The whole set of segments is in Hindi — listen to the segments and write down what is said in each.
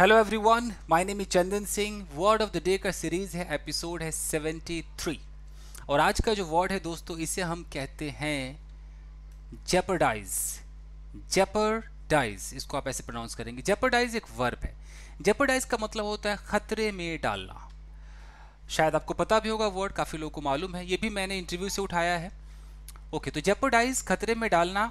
hello everyone my name is Chandan Singh word of the day का सीरीज है एपिसोड है 73 और आज का जो वर्ड है दोस्तों इसे हम कहते हैं जेपरडाइज जेपरडाइज इसको आप ऐसे प्रोनाउंस करेंगे जेपरडाइज एक वर्ब है जेपरडाइज का मतलब होता है खतरे में डालना शायद आपको पता भी होगा वर्ड काफ़ी लोगों को मालूम है ये भी मैंने इंटरव्यू से उठाया है ओके तो जेपरडाइज खतरे में डालना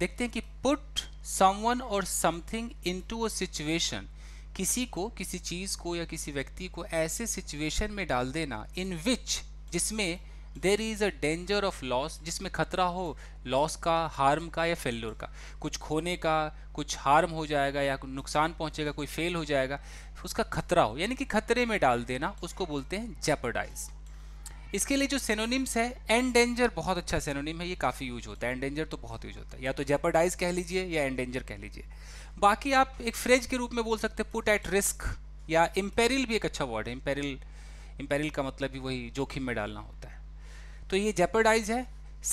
देखते हैं कि पुट समवन और समथिंग इनटू अ सिचुएशन किसी को किसी चीज़ को या किसी व्यक्ति को ऐसे सिचुएशन में डाल देना इन विच जिसमें there is a danger of loss जिसमें खतरा हो लॉस का हार्म का या फेलर का कुछ खोने का कुछ हार्म हो जाएगा या नुकसान पहुंचेगा कोई फेल हो जाएगा उसका खतरा हो यानी कि खतरे में डाल देना उसको बोलते हैं जेपरडाइज़ इसके लिए जो सेनोनिम्स है एंडेंजर बहुत अच्छा सेनोनिम है ये काफ़ी यूज होता है एंडेंजर तो बहुत यूज होता है या तो जेपरडाइज कह लीजिए या एंडेंजर कह लीजिए बाकी आप एक फ्रेज के रूप में बोल सकते हैं पुट एट रिस्क या इम्पेरिल भी एक अच्छा वर्ड है इम्पेरिल इम्पेरिल का मतलब भी वही जोखिम में डालना होता है तो ये जेपरडाइज है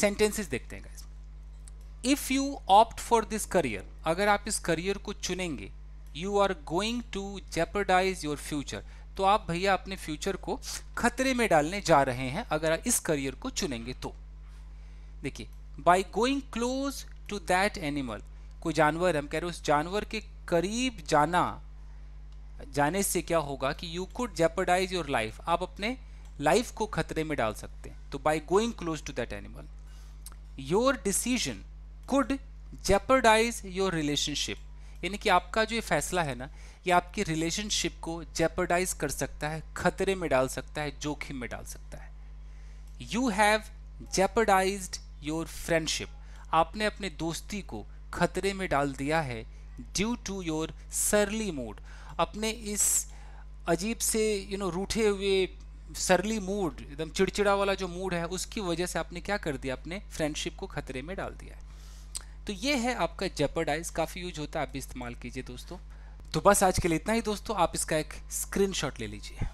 सेंटेंसेस देखते हैं guys if you opt for this career अगर आप इस करियर को चुनेंगे you are going to jeopardize your future तो आप भैया अपने फ्यूचर को खतरे में डालने जा रहे हैं अगर आप इस करियर को चुनेंगे तो देखिए by going close to that animal कोई जानवर हम कह रहे हैं उस जानवर के करीब जाना जाने से क्या होगा कि you could jeopardize your life आप अपने लाइफ को खतरे में डाल सकते हैं तो by going close to that animal your decision could jeopardize your relationship यानी कि आपका जो ये फैसला है ना ये आपकी रिलेशनशिप को जेपरडाइज कर सकता है खतरे में डाल सकता है जोखिम में डाल सकता है you have jeopardize your friendship आपने अपने दोस्ती को खतरे में डाल दिया है due to your surly mood अपने इस अजीब से यू you नो know, रूठे हुए सरली मूड एकदम चिड़चिड़ा वाला जो मूड है उसकी वजह से आपने क्या कर दिया अपने फ्रेंडशिप को खतरे में डाल दिया है तो ये है आपका जेपरडाइज काफ़ी यूज होता है आप भी इस्तेमाल कीजिए दोस्तों तो बस आज के लिए इतना ही दोस्तों आप इसका एक स्क्रीनशॉट ले लीजिए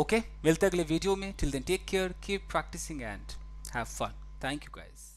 ओके मिलते अगले वीडियो में till then take care keep practising and have fun thank you guys